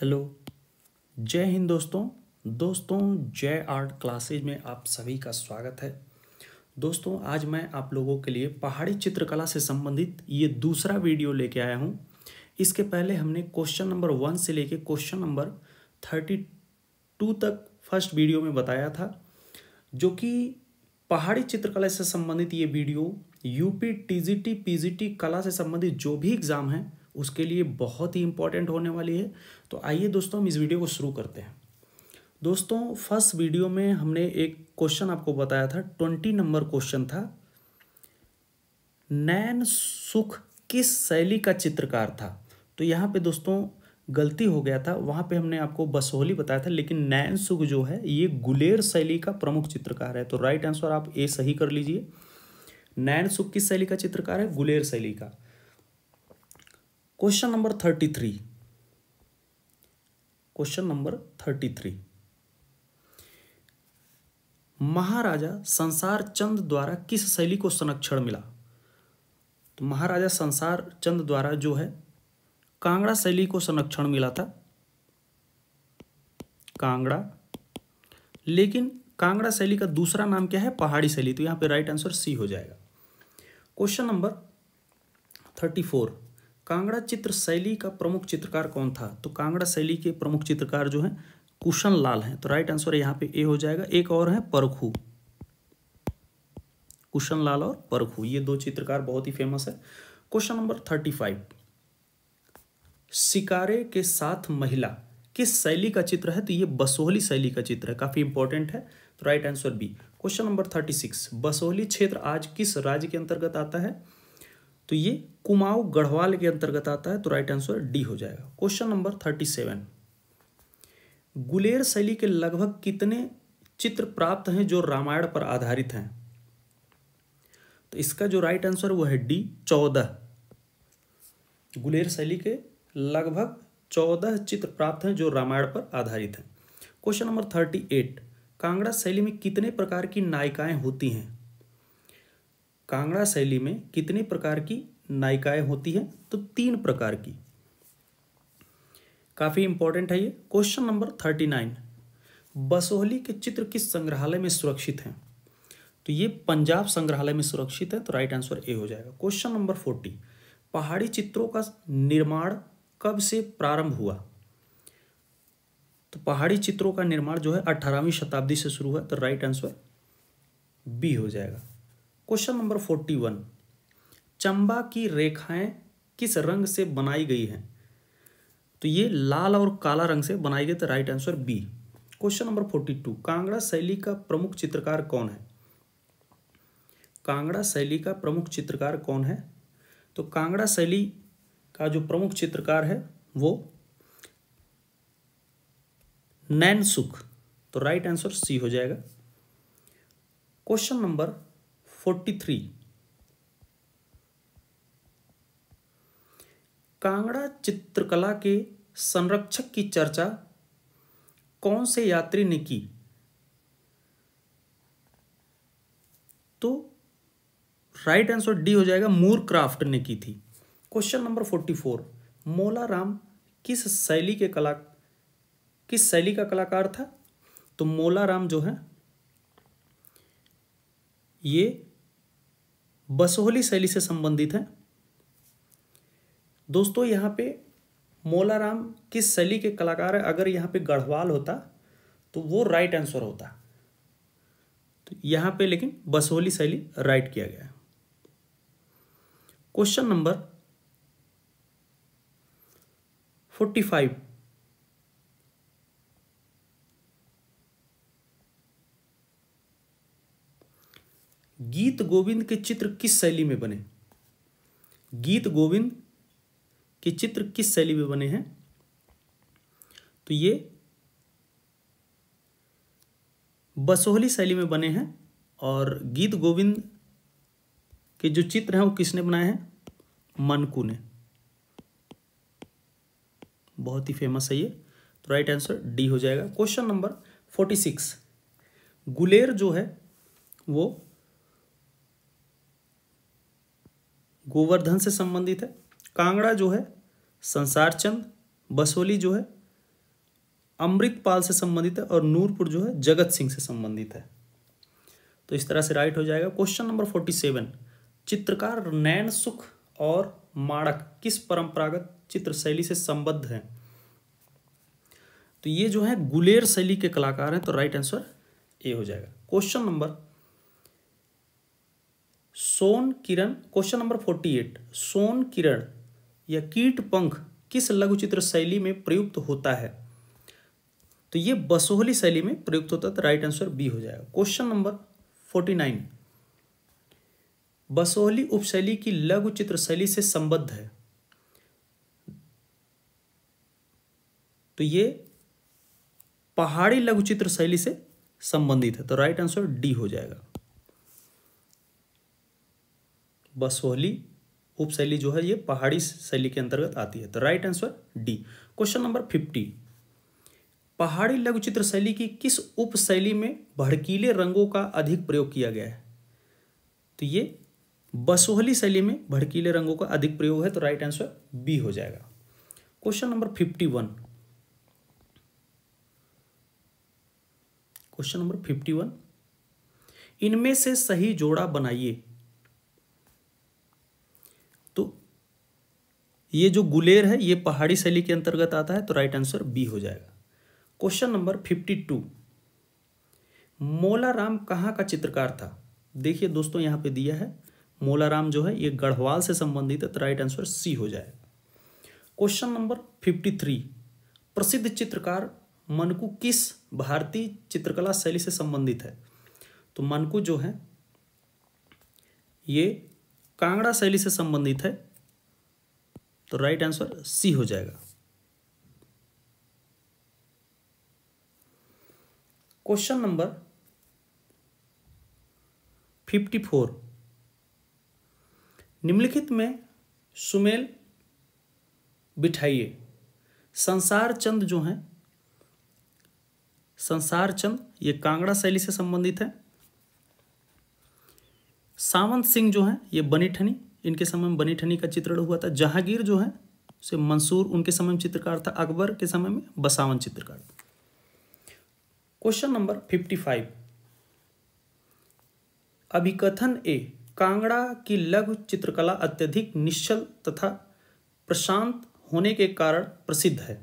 hello जय हिंद दोस्तों दोस्तों जय आर्ट क्लासेज में आप सभी का स्वागत है दोस्तों आज मैं आप लोगों के लिए पहाड़ी चित्रकला से संबंधित ये दूसरा वीडियो लेके आया हूँ इसके पहले हमने क्वेश्चन नंबर वन से लेके क्वेश्चन नंबर थर्टी टू तक फर्स्ट वीडियो में बताया था जो कि पहाड़ी चित्रकला से संबंधित ये वीडियो यूपी टी जी कला से संबंधित जो भी एग्ज़ाम हैं उसके लिए बहुत ही इंपॉर्टेंट होने वाली है तो आइए दोस्तों हम इस वीडियो को शुरू करते हैं दोस्तों फर्स्ट वीडियो में हमने एक क्वेश्चन आपको बताया था ट्वेंटी नंबर क्वेश्चन था नैन सुख किस शैली का चित्रकार था तो यहाँ पे दोस्तों गलती हो गया था वहाँ पे हमने आपको बसोहली बताया था लेकिन नैन सुख जो है ये गुलेर शैली का प्रमुख चित्रकार है तो राइट आंसर आप ए सही कर लीजिए नैन सुख किस शैली का चित्रकार है गुलेर शैली का question number thirty three question number thirty three Maharaja Sansar Chand द्वारा किस शैली को संरक्षण मिला तो महाराजा संसार चंद द्वारा जो है कांगड़ा शैली को संरक्षण मिला था कांगड़ा लेकिन कांगड़ा शैली का दूसरा नाम क्या है पहाड़ी शैली तो यहां पे राइट आंसर सी हो जाएगा question number thirty four Kangra चित्र शैली का प्रमुख चित्रकार कौन था तो कांगड़ा शैली के प्रमुख चित्रकार जो है कुशन लाल है तो राइट आंसर यहाँ पे ए हो जाएगा एक और है परखू कुशन लाल और परखू ये दो चित्रकार बहुत ही फेमस है क्वेश्चन नंबर थर्टी फाइव शिकारे के साथ महिला किस शैली का चित्र है तो ये बसोहली शैली का चित्र है काफ़ी इंपॉर्टेंट है तो right answer B question number thirty six Basohli क्षेत्र आज किस राज्य के अंतर्गत आता है तो ये कुमाऊ गढ़वाल के अंतर्गत आता है तो राइट आंसर डी हो जाएगा question number thirty seven Guler शैली के लगभग कितने चित्र प्राप्त हैं जो रामायण पर आधारित हैं तो इसका जो राइट आंसर वो है डी चौदह गुलेर शैली के लगभग चौदह चित्र प्राप्त हैं जो रामायण पर आधारित हैं question number thirty eight Kangra शैली में कितने प्रकार की नायिकाएं होती हैं कांगड़ा शैली में कितने प्रकार की नायिकाएं होती हैं तो तीन प्रकार की काफ़ी इंपॉर्टेंट है ये question number thirty nine Basohli के चित्र किस संग्रहालय में सुरक्षित हैं तो ये पंजाब संग्रहालय में सुरक्षित है तो राइट आंसर ए हो जाएगा क्वेश्चन नंबर फोर्टी पहाड़ी चित्रों का निर्माण कब से प्रारंभ हुआ तो पहाड़ी चित्रों का निर्माण जो है अठारहवीं शताब्दी से शुरू हुआ तो राइट आंसर बी हो जाएगा question number forty one Chamba की रेखाएं किस रंग से बनाई गई हैं तो ये लाल और काला रंग से बनाई गई तो right answer B question number forty two Kangra शैली का प्रमुख चित्रकार कौन है कांगड़ा शैली का प्रमुख चित्रकार कौन है तो कांगड़ा शैली का जो प्रमुख चित्रकार है वो नैन सुख तो राइट आंसर सी हो जाएगा क्वेश्चन नंबर थ्री कांगड़ा चित्रकला के संरक्षक की चर्चा कौन से यात्री ने की तो राइट आंसर डी हो जाएगा मूर क्राफ्ट ने की थी question number forty four Molaram किस शैली के कला किस शैली का कलाकार था तो मोलाराम जो है ये बसोहली शैली से संबंधित है दोस्तों यहाँ पे मोलाराम किस शैली के कलाकार है अगर यहाँ पे गढ़वाल होता तो वो राइट आंसर होता तो यहाँ पे लेकिन बसोहली शैली राइट किया गया क्वेश्चन नंबर फोर्टी फाइव गीत गोविंद के चित्र किस शैली में बने गीत गोविंद के चित्र किस शैली में बने हैं तो ये बसोहली शैली में बने हैं और गीत गोविंद के जो चित्र हैं वो किसने बनाए हैं मनकू ने बहुत ही फेमस है ये तो राइट आंसर डी हो जाएगा question number forty six Guler जो है वो गोवर्धन से संबंधित है कांगड़ा जो है संसार चंद बसोली जो है अमृतपाल से संबंधित है और नूरपुर जो है जगत सिंह से संबंधित है तो इस तरह से राइट हो जाएगा क्वेश्चन नंबर फोर्टी सेवन चित्रकार नैन सुख और माणक किस परंपरागत चित्र शैली से संबद्ध है तो ये जो है गुलेर शैली के कलाकार हैं तो राइट आंसर ए हो जाएगा क्वेश्चन नंबर सोन किरण क्वेश्चन नंबर फोर्टी एट सोन किरण या कीट पंख किस लघु चित्र शैली में प्रयुक्त होता है तो ये बसोहली शैली में प्रयुक्त होता है तो राइट आंसर बी हो जाएगा question number forty nine Basohli उपशैली की लघु चित्र शैली से संबद्ध है तो ये पहाड़ी लघु चित्र शैली से संबंधित है तो राइट आंसर डी हो जाएगा बसोहली उपशैली जो है ये पहाड़ी शैली के अंतर्गत आती है तो right answer D question number fifty Pahari लघु चित्र शैली की किस शैली में भड़कीले रंगों का अधिक प्रयोग किया गया है तो ये बसोहली शैली में भड़कीले रंगों का अधिक प्रयोग है तो राइट आंसर बी हो जाएगा question number fifty one question number fifty one इनमें से सही जोड़ा बनाइए ये जो गुलेर है ये पहाड़ी शैली के अंतर्गत आता है तो राइट आंसर बी हो जाएगा question number fifty two Molaram कहाँ का चित्रकार था देखिए दोस्तों यहाँ पे दिया है मोलाराम जो है ये गढ़वाल से संबंधित है तो राइट आंसर सी हो जाएगा क्वेश्चन नंबर फिफ्टी थ्री प्रसिद्ध चित्रकार मनकू किस भारतीय चित्रकला शैली से संबंधित है तो मनकू जो है ये कांगड़ा शैली से संबंधित है तो राइट आंसर सी हो जाएगा क्वेश्चन नंबर फिफ्टी फोर निम्नलिखित में सुमेल बिठाइए संसार चंद जो हैं संसार चंद ये कांगड़ा शैली से संबंधित है सावंत सिंह जो हैं ये बनी ठनी इनके समय में बनी ठनी का चित्रण हुआ था जहांगीर जो है से मंसूर उनके समय में चित्रकार था अकबर के समय में बसावन चित्रकार था क्वेश्चन नंबर फिफ्टी फाइव अभिकथन ए कांगड़ा की लघु चित्रकला अत्यधिक निश्चल तथा प्रशांत होने के कारण प्रसिद्ध है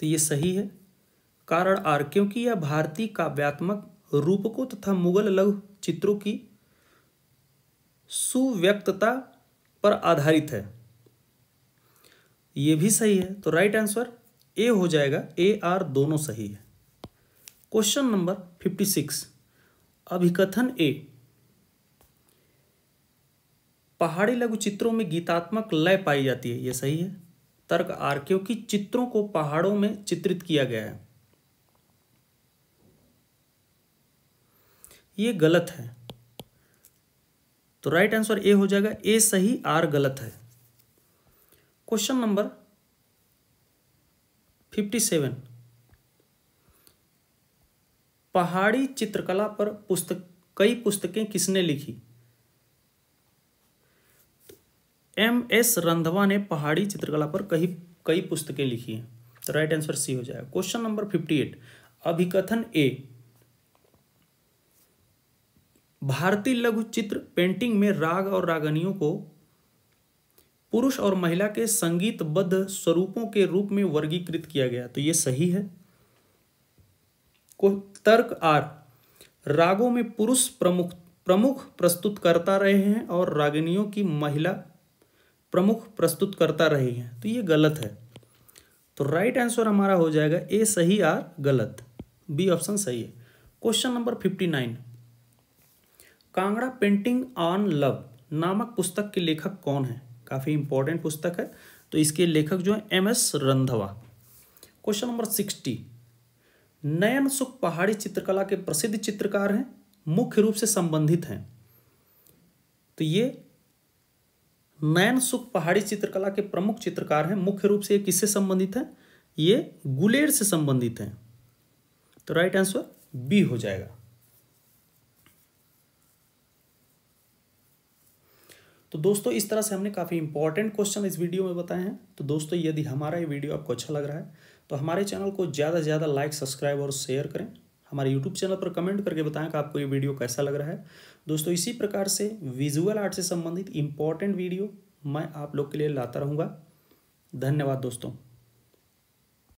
तो ये सही है कारण आर क्योंकि यह भारतीय काव्यात्मक रूपकों तथा मुगल लघु चित्रों की सुव्यक्तता पर आधारित है यह भी सही है तो राइट आंसर ए हो जाएगा ए आर दोनों सही है क्वेश्चन नंबर फिफ्टी सिक्स अभिकथन ए पहाड़ी लघु चित्रों में गीतात्मक लय पाई जाती है यह सही है तर्क आर क्योंकि चित्रों को पहाड़ों में चित्रित किया गया है ये गलत है तो राइट आंसर ए हो जाएगा ए सही आर गलत है क्वेश्चन नंबर फिफ्टी सेवन पहाड़ी चित्रकला पर पुस्तक कई पुस्तकें किसने लिखी एम एस रंधवा ने पहाड़ी चित्रकला पर कई कई पुस्तकें लिखी हैं तो राइट आंसर सी हो जाएगा क्वेश्चन नंबर फिफ्टी एट अभिकथन ए भारतीय लघु चित्र पेंटिंग में राग और रागनियों को पुरुष और महिला के संगीतबद्ध स्वरूपों के रूप में वर्गीकृत किया गया तो ये सही है को तर्क आर रागों में पुरुष प्रमुख प्रमुख प्रस्तुत करता रहे हैं और रागिनियों की महिला प्रमुख प्रस्तुत करता रही हैं तो ये गलत है तो राइट आंसर हमारा हो जाएगा ए सही आर गलत बी ऑप्शन सही है question number fifty nine Kangra painting on love नामक पुस्तक के लेखक कौन है काफ़ी इंपॉर्टेंट पुस्तक है तो इसके लेखक जो है M S Randhawa question number sixty Nainsukh Pahari चित्रकला के प्रसिद्ध चित्रकार हैं मुख्य रूप से संबंधित हैं तो ये नयन सुख पहाड़ी चित्रकला के प्रमुख चित्रकार हैं मुख्य रूप से ये किससे संबंधित हैं ये गुलेर से संबंधित हैं तो राइट आंसर बी हो जाएगा तो दोस्तों इस तरह से हमने काफ़ी इंपॉर्टेंट क्वेश्चन इस वीडियो में बताए हैं तो दोस्तों यदि हमारा ये वीडियो आपको अच्छा लग रहा है तो हमारे चैनल को ज़्यादा से ज़्यादा लाइक सब्सक्राइब और शेयर करें हमारे यूट्यूब चैनल पर कमेंट करके बताएं कि आपको ये वीडियो कैसा लग रहा है दोस्तों इसी प्रकार से विजुअल आर्ट से संबंधित इंपॉर्टेंट वीडियो मैं आप लोग के लिए लाता रहूँगा धन्यवाद दोस्तों